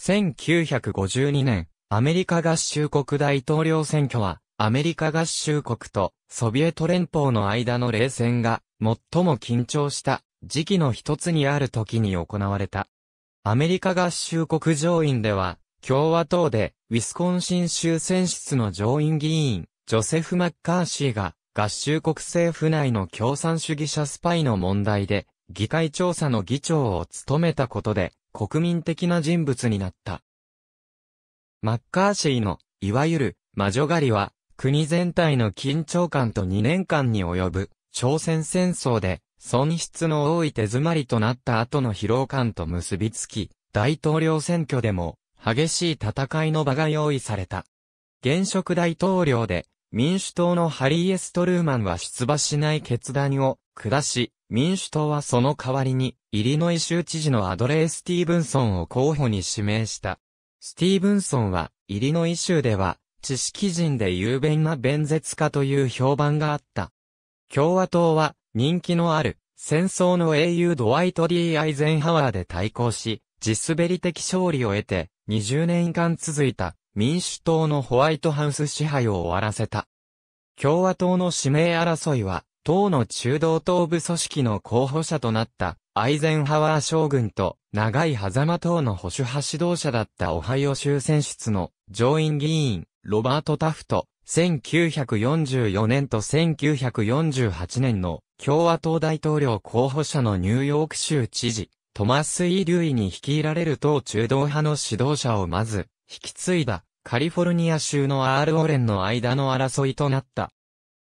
1952年、アメリカ合衆国大統領選挙は、アメリカ合衆国とソビエト連邦の間の冷戦が最も緊張した時期の一つにある時に行われた。アメリカ合衆国上院では、共和党でウィスコンシン州選出の上院議員、ジョセフ・マッカーシーが合衆国政府内の共産主義者スパイの問題で議会調査の議長を務めたことで国民的な人物になった。マッカーシーの、いわゆる、魔女狩りは、国全体の緊張感と2年間に及ぶ、朝鮮戦争で、損失の多い手詰まりとなった後の疲労感と結びつき、大統領選挙でも、激しい戦いの場が用意された。現職大統領で、民主党のハリー・エストルーマンは出馬しない決断を下し、民主党はその代わりに、イリノイ州知事のアドレー・スティーブンソンを候補に指名した。スティーブンソンは、イリノイ州では、知識人で雄弁な弁舌家という評判があった。共和党は、人気のある、戦争の英雄ドワイト・ D・ アイゼンハワーで対抗し、地滑り的勝利を得て、20年間続いた民主党のホワイトハウス支配を終わらせた。共和党の指名争いは、党の中道党部組織の候補者となったアイゼンハワー将軍と長い狭間党の保守派指導者だったオハイオ州選出の上院議員ロバート・タフト1944年と1948年の共和党大統領候補者のニューヨーク州知事トマス・イ・リュイに率いられる党中道派の指導者をまず引き継いだカリフォルニア州のアール・オレンの間の争いとなった。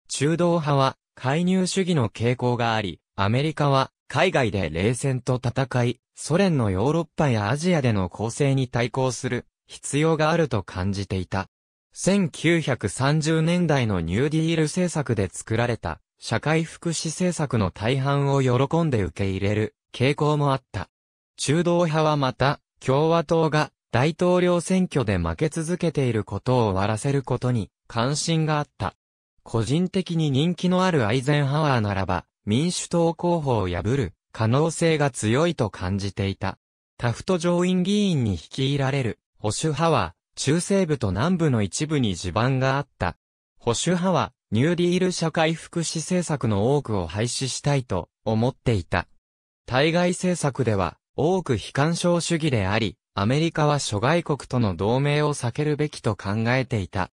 中道派は介入主義の傾向があり、アメリカは海外で冷戦と戦い、ソ連のヨーロッパやアジアでの構成に対抗する必要があると感じていた。1930年代のニューディール政策で作られた社会福祉政策の大半を喜んで受け入れる傾向もあった。中道派はまた共和党が大統領選挙で負け続けていることを終わらせることに関心があった。個人的に人気のあるアイゼンハワーならば、民主党候補を破る可能性が強いと感じていた。タフト上院議員に率いられる保守派は、中西部と南部の一部に地盤があった。保守派は、ニューディール社会福祉政策の多くを廃止したいと思っていた。対外政策では、多く非干渉主義であり、アメリカは諸外国との同盟を避けるべきと考えていた。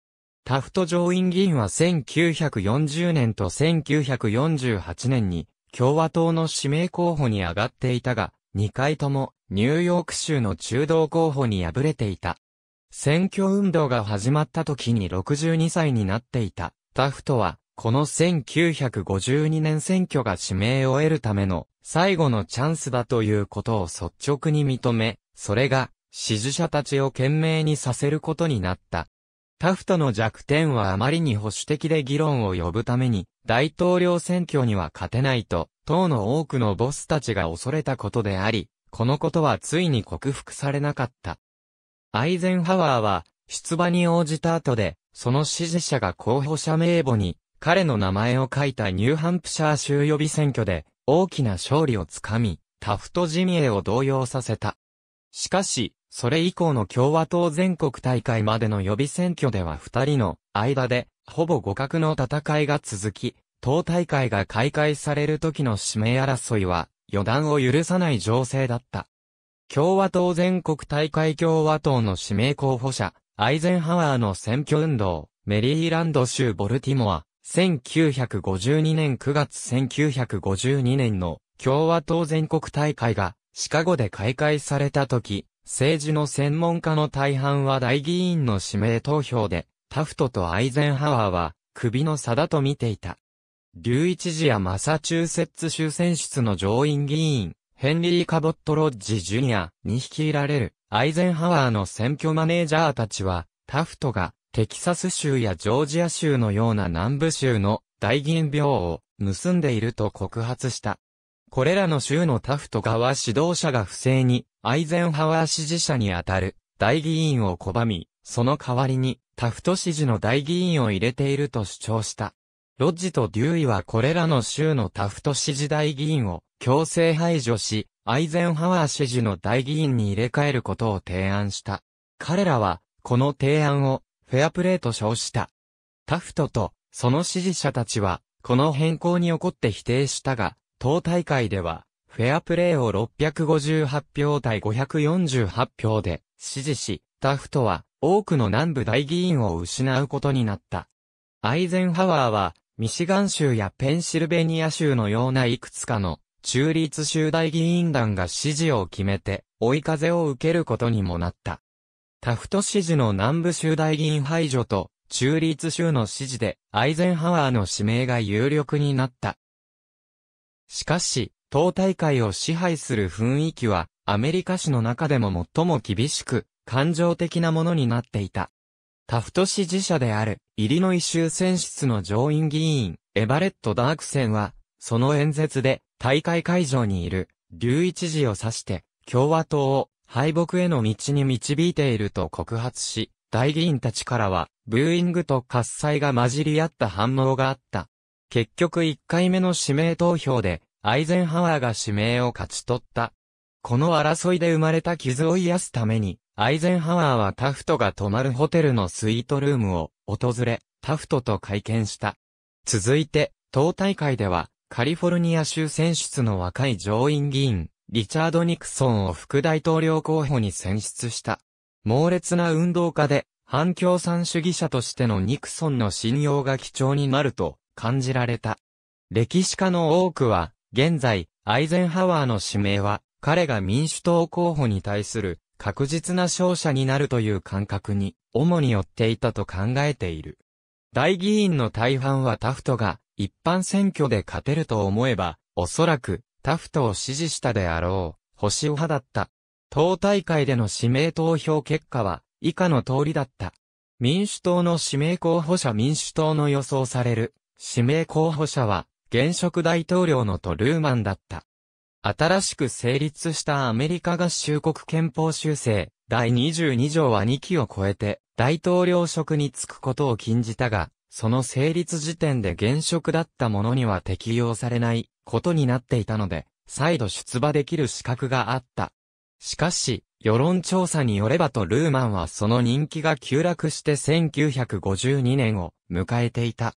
タフト上院議員は1940年と1948年に共和党の指名候補に上がっていたが、2回ともニューヨーク州の中道候補に敗れていた。選挙運動が始まった時に62歳になっていた。タフトは、この1952年選挙が指名を得るための最後のチャンスだということを率直に認め、それが、支持者たちを懸命にさせることになった。タフトの弱点はあまりに保守的で議論を呼ぶために、大統領選挙には勝てないと、党の多くのボスたちが恐れたことであり、このことはついに克服されなかった。アイゼンハワーは、出馬に応じた後で、その支持者が候補者名簿に、彼の名前を書いたニューハンプシャー州予備選挙で、大きな勝利をつかみ、タフト陣営を動揺させた。しかし、それ以降の共和党全国大会までの予備選挙では二人の間で、ほぼ互角の戦いが続き、党大会が開会される時の指名争いは、予断を許さない情勢だった。共和党全国大会共和党の指名候補者、アイゼンハワーの選挙運動、メリーランド州ボルティモア、1952年9月1952年の共和党全国大会がシカゴで開会された時、政治の専門家の大半は大議員の指名投票で、タフトとアイゼンハワーは、首の差だと見ていた。留一時やマサチューセッツ州選出の上院議員、ヘンリー・カボット・ロッジ・ジュニアに率いられる、アイゼンハワーの選挙マネージャーたちは、タフトが、テキサス州やジョージア州のような南部州の大銀病を盗んでいると告発した。これらの州のタフト側指導者が不正に、アイゼンハワー支持者にあたる、大議員を拒み、その代わりに、タフト支持の大議員を入れていると主張した。ロッジとデューイはこれらの州のタフト支持大議員を強制排除し、アイゼンハワー支持の大議員に入れ替えることを提案した。彼らは、この提案を、フェアプレーと称した。タフトと、その支持者たちは、この変更に起こって否定したが、当大会では、フェアプレーを658票対548票で支持し、タフトは多くの南部大議員を失うことになった。アイゼンハワーは、ミシガン州やペンシルベニア州のようないくつかの中立州大議員団が支持を決めて追い風を受けることにもなった。タフト支持の南部州大議員排除と中立州の支持でアイゼンハワーの指名が有力になった。しかし、党大会を支配する雰囲気は、アメリカ史の中でも最も厳しく、感情的なものになっていた。タフト氏自社である、イリノイ州選出の上院議員、エバレット・ダークセンは、その演説で、大会会場にいる、竜一時を指して、共和党を敗北への道に導いていると告発し、大議員たちからは、ブーイングと喝采が混じり合った反応があった。結局1回目の指名投票で、アイゼンハワーが指名を勝ち取った。この争いで生まれた傷を癒すために、アイゼンハワーはタフトが泊まるホテルのスイートルームを訪れ、タフトと会見した。続いて、党大会では、カリフォルニア州選出の若い上院議員、リチャード・ニクソンを副大統領候補に選出した。猛烈な運動家で、反共産主義者としてのニクソンの信用が貴重になると、感じられた。歴史家の多くは、現在、アイゼンハワーの指名は、彼が民主党候補に対する確実な勝者になるという感覚に、主に寄っていたと考えている。大議員の大半はタフトが、一般選挙で勝てると思えば、おそらく、タフトを支持したであろう、保守派だった。党大会での指名投票結果は、以下の通りだった。民主党の指名候補者民主党の予想される指名候補者は、現職大統領のトルーマンだった。新しく成立したアメリカ合衆国憲法修正、第22条は2期を超えて、大統領職に就くことを禁じたが、その成立時点で現職だったものには適用されないことになっていたので、再度出馬できる資格があった。しかし、世論調査によればとルーマンはその人気が急落して1952年を迎えていた。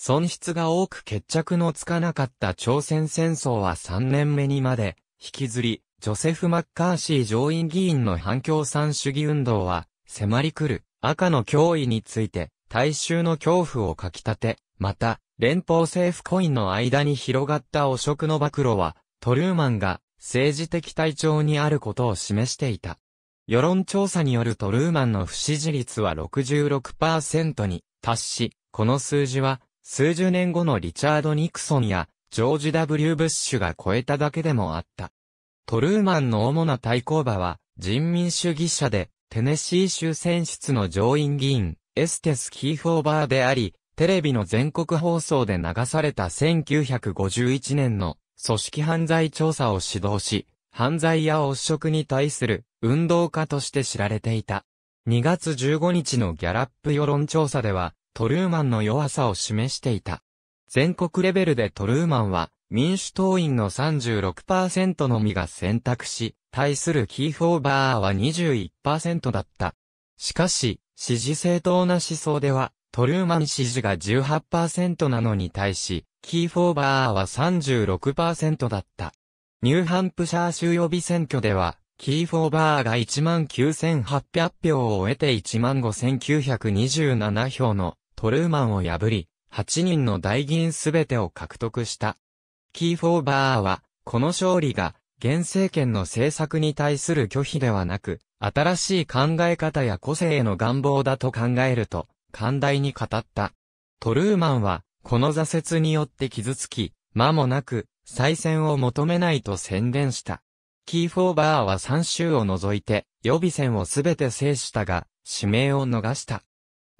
損失が多く決着のつかなかった朝鮮戦争は3年目にまで引きずり、ジョセフ・マッカーシー上院議員の反共産主義運動は迫り来る赤の脅威について大衆の恐怖をかきたて、また連邦政府コインの間に広がった汚職の暴露はトルーマンが政治的体調にあることを示していた。世論調査によるトルーマンの不支持率は66%に達し、この数字は数十年後のリチャード・ニクソンやジョージ・ W・ ブッシュが超えただけでもあった。トルーマンの主な対抗馬は人民主義者でテネシー州選出の上院議員エステス・キーフォーバーであり、テレビの全国放送で流された1951年の組織犯罪調査を指導し、犯罪や汚職に対する運動家として知られていた。2月15日のギャラップ世論調査では、トルーマンの弱さを示していた。全国レベルでトルーマンは、民主党員の36%のみが選択し、対するキーフォーバーは21%だった。しかし、支持正当な思想では、トルーマン支持が18%なのに対し、キーフォーバーは36%だった。ニューハンプシャー州予備選挙では、キーフォーバーが19,800票を得て15,927票のトルーマンを破り、8人の大銀すべてを獲得した。キーフォーバーは、この勝利が、現政権の政策に対する拒否ではなく、新しい考え方や個性への願望だと考えると、寛大に語った。トルーマンは、この挫折によって傷つき、間もなく、再選を求めないと宣伝した。キーフォーバーは3州を除いて、予備選をすべて制したが、指名を逃した。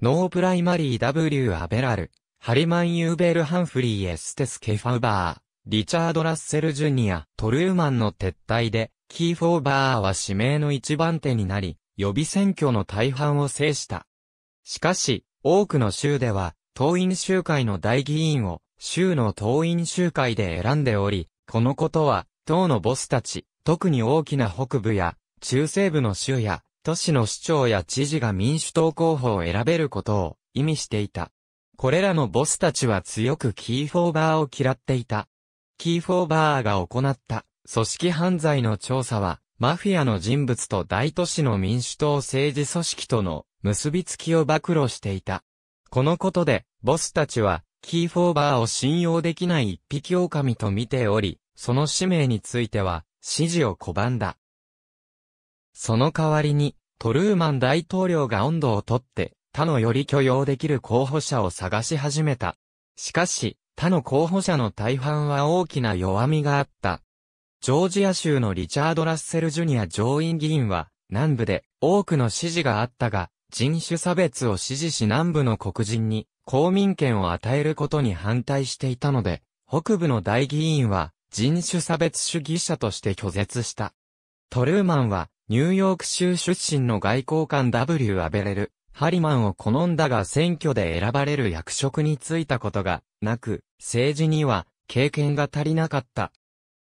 ノープライマリー W アベラル、ハリマン・ユーベル・ハンフリー・エステス・ケファウバー、リチャード・ラッセル・ジュニア、トルーマンの撤退で、キーフォーバーは指名の一番手になり、予備選挙の大半を制した。しかし、多くの州では、党員集会の大議員を、州の党員集会で選んでおり、このことは、党のボスたち、特に大きな北部や、中西部の州や、都市の市長や知事が民主党候補を選べることを意味していた。これらのボスたちは強くキーフォーバーを嫌っていた。キーフォーバーが行った組織犯罪の調査は、マフィアの人物と大都市の民主党政治組織との結びつきを暴露していた。このことで、ボスたちは、キーフォーバーを信用できない一匹狼と見ており、その使命については、指示を拒んだ。その代わりに、トルーマン大統領が温度をとって、他のより許容できる候補者を探し始めた。しかし、他の候補者の大半は大きな弱みがあった。ジョージア州のリチャード・ラッセル・ジュニア上院議員は、南部で多くの支持があったが、人種差別を支持し南部の黒人に公民権を与えることに反対していたので、北部の大議員は人種差別主義者として拒絶した。トルーマンはニューヨーク州出身の外交官 W. アベレル、ハリマンを好んだが選挙で選ばれる役職に就いたことがなく、政治には経験が足りなかった。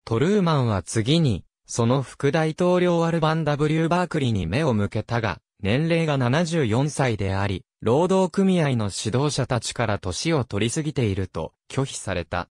トルーマンは次に、その副大統領アルバン W. バークリーに目を向けたが、年齢が74歳であり、労働組合の指導者たちから年を取りすぎていると拒否された。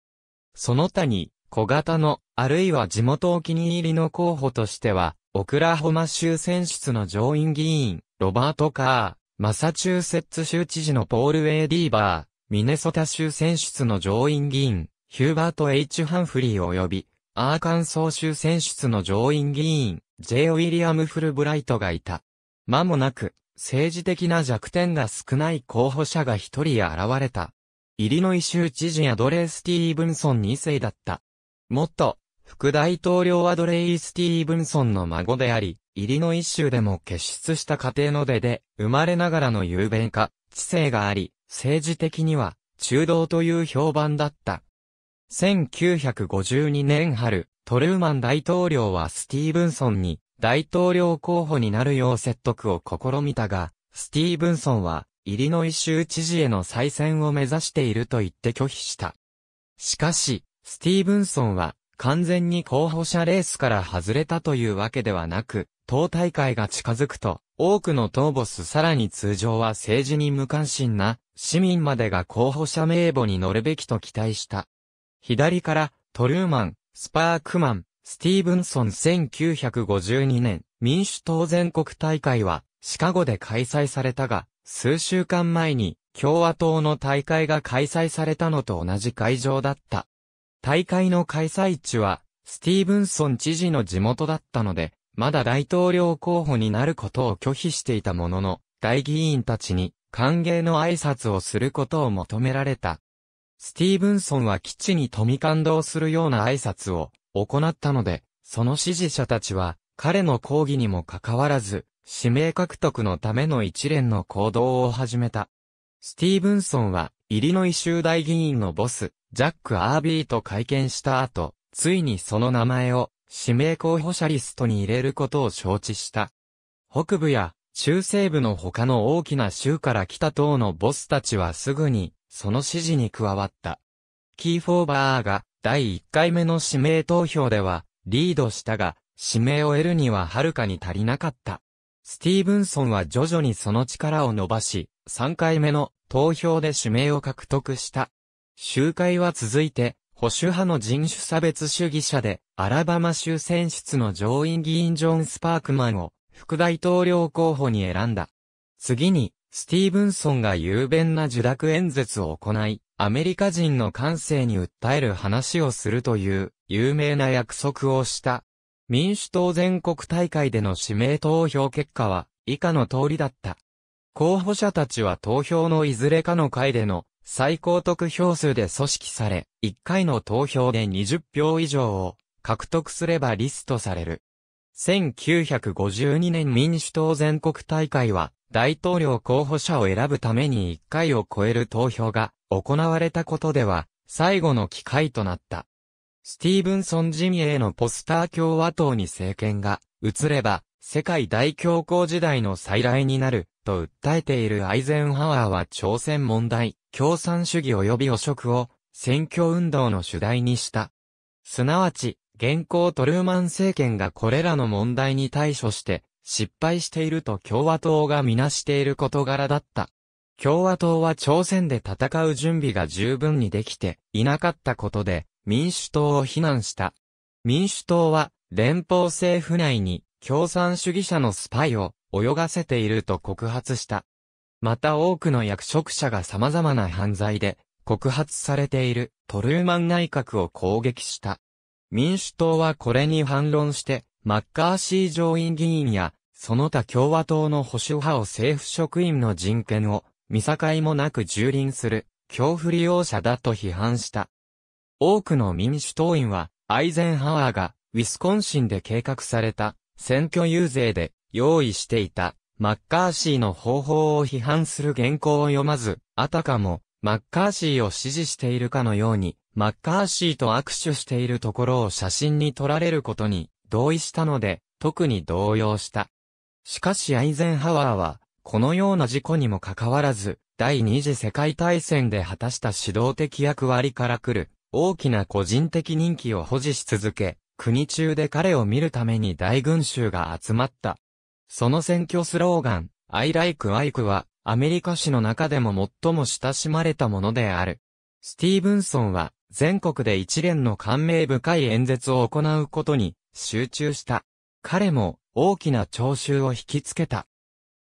その他に、小型のあるいは地元お気に入りの候補としては、オクラホマ州選出の上院議員、ロバート・カー、マサチューセッツ州知事のポール・ウェイ・ディーバー、ミネソタ州選出の上院議員、ヒューバート・ H・ ハンフリー及び、アーカンソー州選出の上院議員、J・ ウィリアム・フルブライトがいた。間もなく、政治的な弱点が少ない候補者が一人現れた。イリノイ州知事やドレー・スティーブンソン2世だった。もっと、副大統領はドレイ・スティーブンソンの孫であり、イリノイ州でも結出した家庭の出で、生まれながらの雄弁化、知性があり、政治的には、中道という評判だった。1952年春、トルーマン大統領はスティーブンソンに、大統領候補になるよう説得を試みたが、スティーブンソンは、イリノイ州知事への再選を目指していると言って拒否した。しかし、スティーブンソンは、完全に候補者レースから外れたというわけではなく、党大会が近づくと、多くの党ボスさらに通常は政治に無関心な、市民までが候補者名簿に乗るべきと期待した。左から、トルーマン、スパークマン、スティーブンソン1952年、民主党全国大会は、シカゴで開催されたが、数週間前に、共和党の大会が開催されたのと同じ会場だった。大会の開催地は、スティーブンソン知事の地元だったので、まだ大統領候補になることを拒否していたものの、大議員たちに歓迎の挨拶をすることを求められた。スティーブンソンは基地に富み感動するような挨拶を行ったので、その支持者たちは彼の抗議にもかかわらず、指名獲得のための一連の行動を始めた。スティーブンソンはイリノイ州大議員のボス、ジャック・アービーと会見した後、ついにその名前を指名候補者リストに入れることを承知した。北部や中西部の他の大きな州から来た党のボスたちはすぐにその指示に加わった。キーフォーバーが第1回目の指名投票ではリードしたが、指名を得るにははるかに足りなかった。スティーブンソンは徐々にその力を伸ばし、3回目の投票で指名を獲得した。集会は続いて、保守派の人種差別主義者で、アラバマ州選出の上院議員ジョン・スパークマンを、副大統領候補に選んだ。次に、スティーブンソンが雄弁な受諾演説を行い、アメリカ人の感性に訴える話をするという、有名な約束をした。民主党全国大会での指名投票結果は、以下の通りだった。候補者たちは投票のいずれかの回での最高得票数で組織され、1回の投票で20票以上を獲得すればリストされる。1952年民主党全国大会は、大統領候補者を選ぶために1回を超える投票が行われたことでは、最後の機会となった。スティーブンソン陣営のポスター共和党に政権が移れば、世界大恐慌時代の再来になる、と訴えているアイゼンハワーは朝鮮問題、共産主義及び汚職を選挙運動の主題にした。すなわち、現行トルーマン政権がこれらの問題に対処して失敗していると共和党がみなしている事柄だった。共和党は朝鮮で戦う準備が十分にできていなかったことで民主党を非難した。民主党は連邦政府内に共産主義者のスパイを泳がせていると告発した。また多くの役職者が様々な犯罪で告発されているトルーマン内閣を攻撃した。民主党はこれに反論して、マッカーシー上院議員や、その他共和党の保守派を政府職員の人権を、見境もなく蹂躙する、恐怖利用者だと批判した。多くの民主党員は、アイゼンハワーが、ウィスコンシンで計画された、選挙遊説で、用意していた、マッカーシーの方法を批判する原稿を読まず、あたかも、マッカーシーを支持しているかのように、マッカーシーと握手しているところを写真に撮られることに同意したので、特に動揺した。しかしアイゼンハワーは、このような事故にもかかわらず、第二次世界大戦で果たした指導的役割から来る大きな個人的人気を保持し続け、国中で彼を見るために大群衆が集まった。その選挙スローガン、I like Ike は、アメリカ史の中でも最も親しまれたものである。スティーブンソンは、全国で一連の感銘深い演説を行うことに、集中した。彼も、大きな聴衆を引きつけた。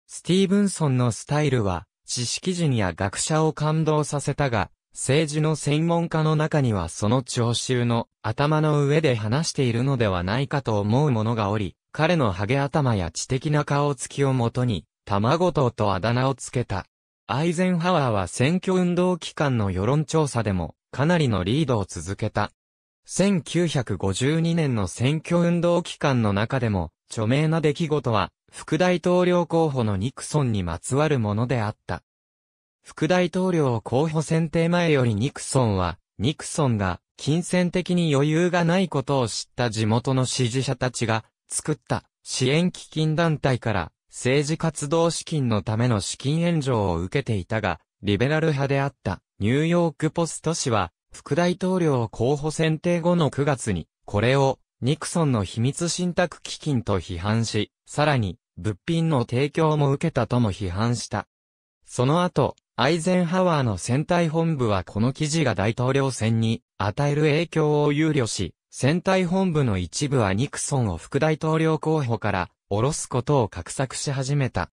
スティーブンソンのスタイルは、知識人や学者を感動させたが、政治の専門家の中にはその聴衆の頭の上で話しているのではないかと思う者がおり、彼のハゲ頭や知的な顔つきをもとに、卵党とあだ名をつけた。アイゼンハワーは選挙運動期間の世論調査でも、かなりのリードを続けた。1952年の選挙運動期間の中でも、著名な出来事は、副大統領候補のニクソンにまつわるものであった。副大統領候補選定前よりニクソンは、ニクソンが金銭的に余裕がないことを知った地元の支持者たちが作った支援基金団体から政治活動資金のための資金援助を受けていたが、リベラル派であったニューヨークポスト氏は副大統領候補選定後の9月にこれをニクソンの秘密信託基金と批判し、さらに物品の提供も受けたとも批判した。その後、アイゼンハワーの戦隊本部はこの記事が大統領選に与える影響を憂慮し、戦隊本部の一部はニクソンを副大統領候補から降ろすことを画策し始めた。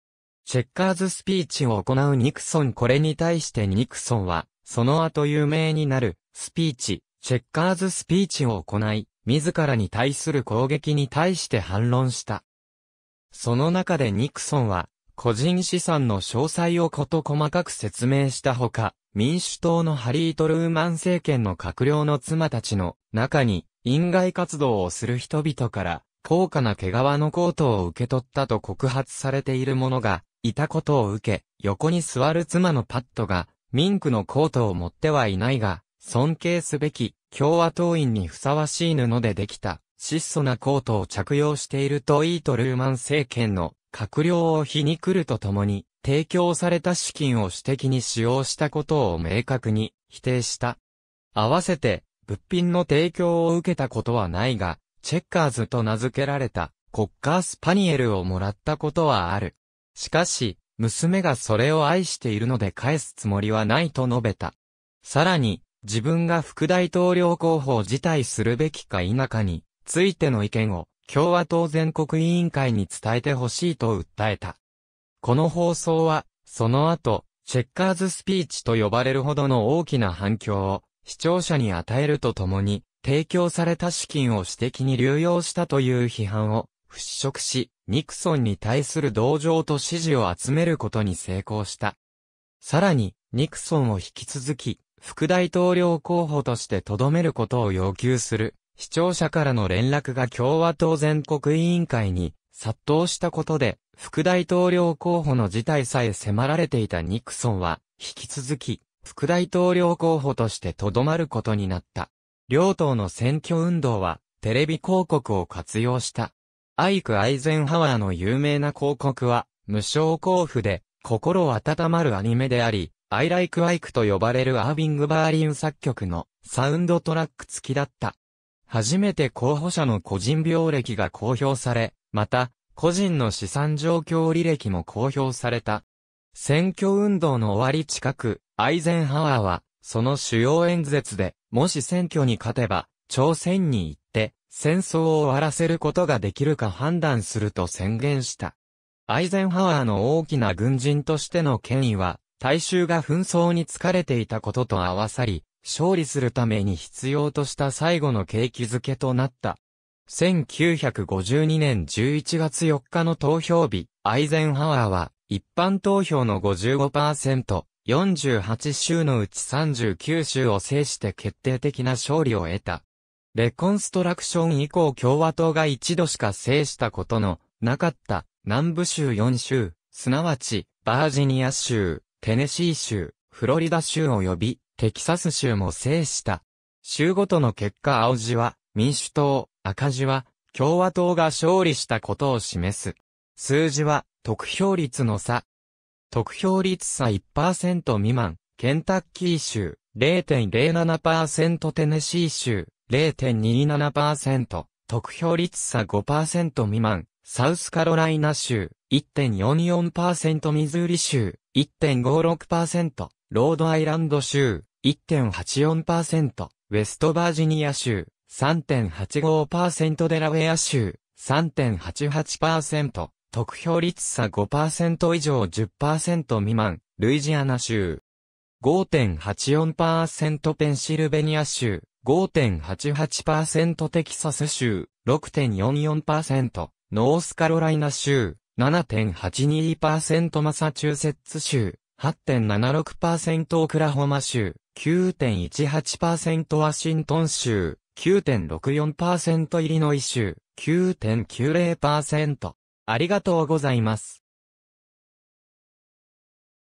チェッカーズスピーチを行うニクソンこれに対してニクソンは、その後有名になるスピーチ、チェッカーズスピーチを行い、自らに対する攻撃に対して反論した。その中でニクソンは、個人資産の詳細をこと細かく説明したほか、民主党のハリー・トルーマン政権の閣僚の妻たちの中に、因外活動をする人々から、高価な毛皮のコートを受け取ったと告発されている者が、いたことを受け、横に座る妻のパットが、ミンクのコートを持ってはいないが、尊敬すべき、共和党員にふさわしい布でできた、質素なコートを着用しているとイートルーマン政権の閣僚を皮肉るとともに、提供された資金を私的に使用したことを明確に否定した。合わせて、物品の提供を受けたことはないが、チェッカーズと名付けられたコッカースパニエルをもらったことはある。しかし、娘がそれを愛しているので返すつもりはないと述べた。さらに、自分が副大統領候補を辞退するべきか否かについての意見を共和党全国委員会に伝えてほしいと訴えた。この放送は、その後、チェッカーズスピーチと呼ばれるほどの大きな反響を視聴者に与えるとともに、提供された資金を私的に流用したという批判を払拭し、ニクソンに対する同情と支持を集めることに成功した。さらに、ニクソンを引き続き、副大統領候補として留めることを要求する視聴者からの連絡が共和党全国委員会に殺到したことで、副大統領候補の事態さえ迫られていたニクソンは、引き続き、副大統領候補としてとどまることになった。両党の選挙運動は、テレビ広告を活用した。アイク・アイゼンハワーの有名な広告は、無償交付で、心温まるアニメであり、アイライクアイクと呼ばれるアービング・バーリン作曲のサウンドトラック付きだった。初めて候補者の個人病歴が公表され、また、個人の資産状況履歴も公表された。選挙運動の終わり近く、アイゼンハワーは、その主要演説で、もし選挙に勝てば、朝鮮に行って、戦争を終わらせることができるか判断すると宣言した。アイゼンハワーの大きな軍人としての権威は、大衆が紛争に疲れていたことと合わさり、勝利するために必要とした最後の景気づけとなった。1952年11月4日の投票日、アイゼンハワーは一般投票の55%、48州のうち39州を制して決定的な勝利を得た。レコンストラクション以降共和党が一度しか制したことのなかった南部州4州、すなわちバージニア州、テネシー州、フロリダ州及びテキサス州も制した。州ごとの結果青字は民主党、赤字は共和党が勝利したことを示す。数字は得票率の差。得票率差1%未満、ケンタッキー州0.07%テネシー州0.27%、得票率差5%未満、サウスカロライナ州1.44%ミズーリ州1.56%、ロードアイランド州1.84%、ウェストバージニア州、3.85%デラウェア州、3.88%、得票率差5%以上10%未満、ルイジアナ州、5.84%ペンシルベニア州、5.88%テキサス州、6.44%、ノースカロライナ州、7.82%マサチューセッツ州、8.76%オクラホマ州、9.18%ワシントン州、9.64%イリノイ州、9.90%。ありがとうございます。